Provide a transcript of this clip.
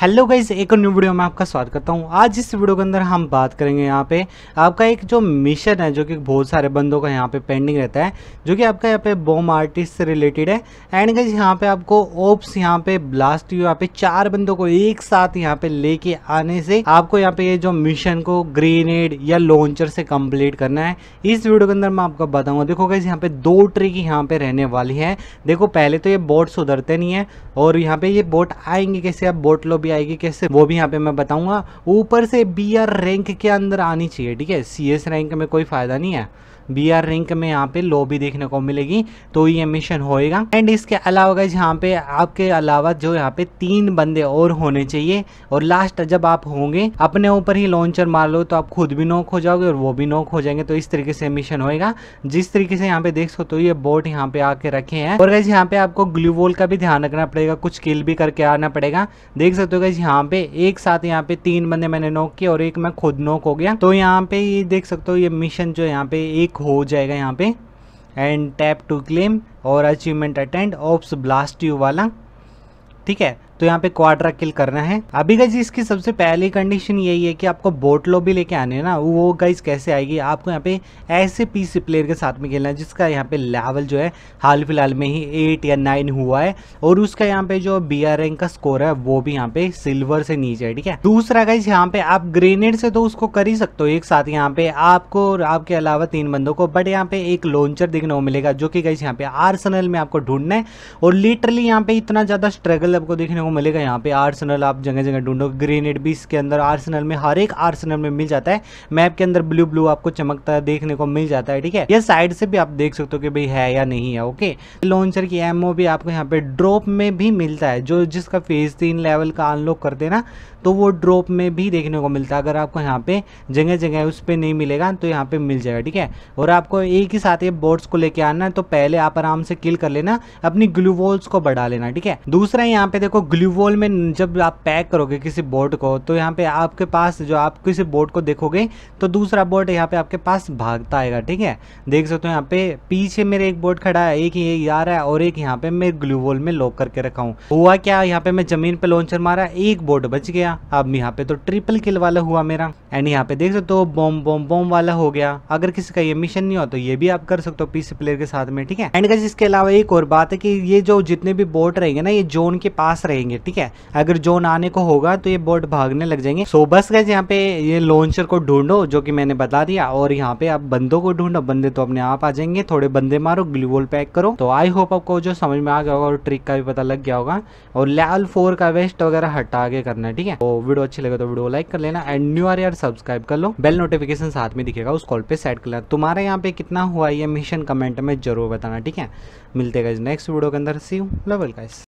hello guys एक और new video में आपका स्वागत करता हूँ आज इस वीडियो के अंदर हम बात करेंगे यहाँ पे आपका एक जो मिशन है जो कि बहुत सारे बंदों का यहाँ पे पेंडिंग रहता है जो कि आपका यहाँ पे बॉम आर्टिस्ट से रिलेटेड है एंड गाइज यहाँ पे आपको ओप्स यहाँ पे ब्लास्ट यहाँ पे चार बंदों को एक साथ यहाँ पे लेके आने से आपको यहाँ पे ये जो मिशन को ग्रेनेड या लॉन्चर से कम्प्लीट करना है इस वीडियो के अंदर मैं आपको बताऊँगा देखो गाइज यहाँ पे दो ट्रिक यहाँ पे रहने वाली है देखो पहले तो ये बोट सुधरते नहीं है और यहाँ पे ये बोट आएंगे कैसे आप बोट लो भी आएगी कैसे वो भी यहाँ पे मैं बताऊँगा ऊपर से बी आर रैंक के अंदर आनी चाहिए ठीक है सी एस रैंक में कोई फ़ायदा नहीं है बी आर रैंक में यहाँ पे लो भी देखने को मिलेगी तो ये मिशन होएगा एंड इसके अलावा गई यहाँ पे आपके अलावा जो यहाँ पे तीन बंदे और होने चाहिए और लास्ट जब आप होंगे अपने ऊपर ही लॉन्चर मार लो तो आप खुद भी नॉक हो जाओगे और वो भी नॉक हो जाएंगे तो इस तरीके से मिशन होएगा जिस तरीके से यहाँ पे देख सकते हो तो ये बोट यहाँ पे आके रखे हैं और गैस यहाँ पे आपको ग्लूवोल का भी ध्यान रखना पड़ेगा कुछ किल भी करके आना पड़ेगा देख सकते हो हो तो गई यहाँ पे एक साथ यहाँ पे तीन बंदे मैंने नोक किया और एक मैं खुद नोक हो गया तो यहाँ पे ये देख सकते हो ये मिशन जो यहाँ पे एक हो जाएगा यहाँ पे एंड टैप टू क्लेम और achievement attend ops blast you वाला ठीक है तो यहाँ पे क्वाड्रा किल करना है अभी गई इसकी सबसे पहली कंडीशन यही है कि आपको बोटलो भी लेके आने ना वो गाइज कैसे आएगी आपको यहाँ पे ऐसे पीसी प्लेयर के साथ में खेलना है जिसका यहाँ पे लेवल जो है हाल फिलहाल में ही एट या नाइन हुआ है और उसका यहाँ पे जो बी आर रैंक का स्कोर है वो भी यहाँ पे सिल्वर से नीचे है ठीक है दूसरा गाइज यहाँ पे आप ग्रेनेड से तो उसको कर ही सकते हो एक साथ यहाँ पे आपको और आपके अलावा तीन बंदों को बट यहाँ पे एक लॉन्चर देखने को मिलेगा जो कि गाइज यहाँ पे आर्सनल में आपको ढूंढना है और लिटरली यहाँ पे इतना ज्यादा स्ट्रगल आपको देखने को को मिलेगा यहाँ पे आर्सनल आप जगह जगह ढूंढो ग्रेनेड भी इसके अंदर आर्सनल में हर एक आर्सनल में मिल जाता है मैप के अंदर ब्लू ब्लू आपको चमकता है देखने को मिल जाता है ठीक है यह साइड से भी आप देख सकते हो कि भाई है या नहीं है ओके लॉन्चर की एमओ भी आपको यहाँ पे ड्रॉप में भी मिलता है जो जिसका फेज तीन लेवल का अनलॉक करते हैं ना तो वो ड्रॉप में भी देखने को मिलता है अगर आपको यहाँ पे जगह जगह उस पर नहीं मिलेगा तो यहाँ पे मिल जाएगा ठीक है और आपको एक ही साथ ये बोर्ड्स को लेके आना है तो पहले आप आराम से किल कर लेना अपनी ग्लू वॉल्स को बढ़ा लेना ठीक है दूसरा यहाँ पे देखो ब्लू वॉल में जब आप पैक करोगे किसी बोर्ड को तो यहाँ पे आपके पास जो आप किसी बोर्ड को देखोगे तो दूसरा बोर्ड यहाँ पे आपके पास भागता आएगा ठीक है देख सकते हो यहाँ पे पीछे मेरे एक बोर्ड खड़ा है एक ये यार है और एक यहाँ पे मैं ग्लू वॉल में लॉक करके रखा हूँ हुआ क्या यहाँ पे मैं जमीन पे लॉन्चर मारा एक बोर्ड बच गया अब यहाँ पे तो ट्रिपल किल वाला हुआ मेरा एंड यहाँ पे देख सकते हो बॉम बॉम बॉम वाला हो गया अगर किसी का ये मिशन नहीं हो तो ये भी आप कर सकते हो पीसी प्लेयर के साथ में ठीक है एंड इसके अलावा एक और बात है कि ये जो जितने भी बोट रहेंगे ना ये जोन के पास रहेंगे करेंगे ठीक है अगर जोन आने को होगा तो ये बोट भागने लग जाएंगे सो बस गए यहाँ पे ये लॉन्चर को ढूंढो जो कि मैंने बता दिया और यहाँ पे आप बंदों को ढूंढो बंदे तो अपने आप आ जाएंगे थोड़े बंदे मारो ग्लूवोल पैक करो तो आई होप आपको जो समझ में आ गया होगा और ट्रिक का भी पता लग गया होगा और लेवल फोर का वेस्ट वगैरह हटा के करना ठीक है तो वीडियो अच्छी लगे तो वीडियो लाइक कर लेना एंड न्यू आर यार सब्सक्राइब कर लो बेल नोटिफिकेशन साथ में दिखेगा उस कॉल पे सेट कर लेना तुम्हारे यहाँ पे कितना हुआ ये मिशन कमेंट में जरूर बताना ठीक है मिलते गए नेक्स्ट वीडियो के अंदर सी लवल गाइस